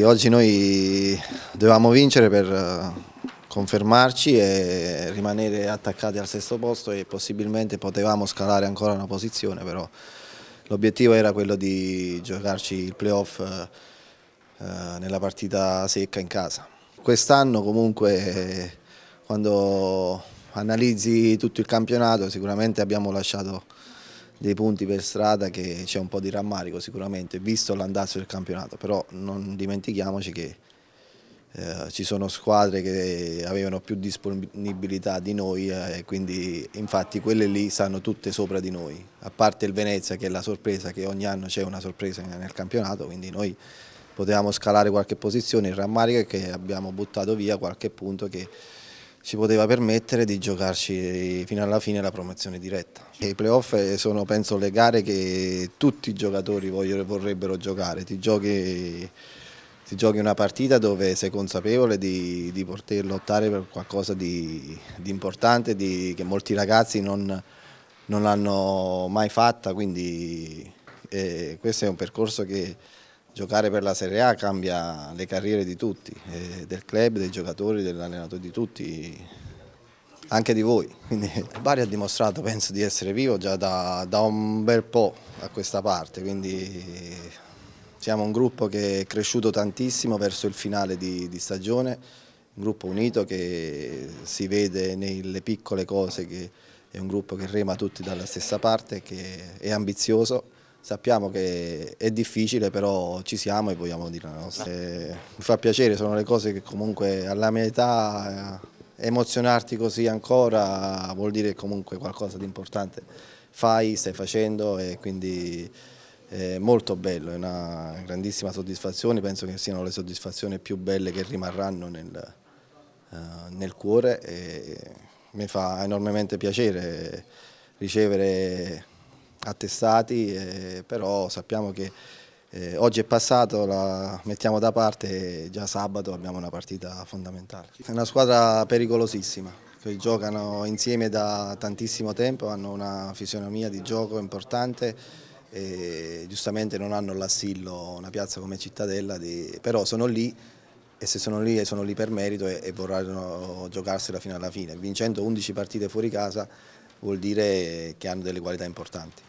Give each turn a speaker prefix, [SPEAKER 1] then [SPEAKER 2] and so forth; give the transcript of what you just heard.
[SPEAKER 1] Oggi noi dovevamo vincere per eh, confermarci e rimanere attaccati al sesto posto e possibilmente potevamo scalare ancora una posizione, però l'obiettivo era quello di giocarci il playoff eh, eh, nella partita secca in casa. Quest'anno comunque quando analizzi tutto il campionato sicuramente abbiamo lasciato dei punti per strada che c'è un po' di rammarico sicuramente, visto l'andazzo del campionato, però non dimentichiamoci che eh, ci sono squadre che avevano più disponibilità di noi eh, e eh, quindi infatti quelle lì stanno tutte sopra di noi, a parte il Venezia che è la sorpresa, che ogni anno c'è una sorpresa nel campionato, quindi noi potevamo scalare qualche posizione, il rammarico è che abbiamo buttato via qualche punto che si poteva permettere di giocarci fino alla fine la promozione diretta. I playoff eh, sono penso le gare che tutti i giocatori vorrebbero giocare, ti giochi, ti giochi una partita dove sei consapevole di, di poter lottare per qualcosa di, di importante di, che molti ragazzi non, non l'hanno mai fatta, quindi eh, questo è un percorso che giocare per la Serie A cambia le carriere di tutti, eh, del club, dei giocatori, dell'allenatore, di tutti, anche di voi. Quindi, eh, Bari ha dimostrato, penso, di essere vivo già da, da un bel po' a questa parte, quindi siamo un gruppo che è cresciuto tantissimo verso il finale di, di stagione, un gruppo unito che si vede nelle piccole cose, che è un gruppo che rema tutti dalla stessa parte, che è ambizioso sappiamo che è difficile, però ci siamo e vogliamo dire la nostra. mi fa piacere, sono le cose che comunque alla mia età eh, emozionarti così ancora vuol dire comunque qualcosa di importante fai, stai facendo e quindi è eh, molto bello, è una grandissima soddisfazione, penso che siano le soddisfazioni più belle che rimarranno nel, eh, nel cuore e mi fa enormemente piacere ricevere attestati, eh, però sappiamo che eh, oggi è passato, la mettiamo da parte e già sabato abbiamo una partita fondamentale. È una squadra pericolosissima, che giocano insieme da tantissimo tempo, hanno una fisionomia di gioco importante e giustamente non hanno l'assillo, una piazza come Cittadella, di... però sono lì e se sono lì sono lì per merito e, e vorranno giocarsela fino alla fine. Vincendo 11 partite fuori casa vuol dire che hanno delle qualità importanti.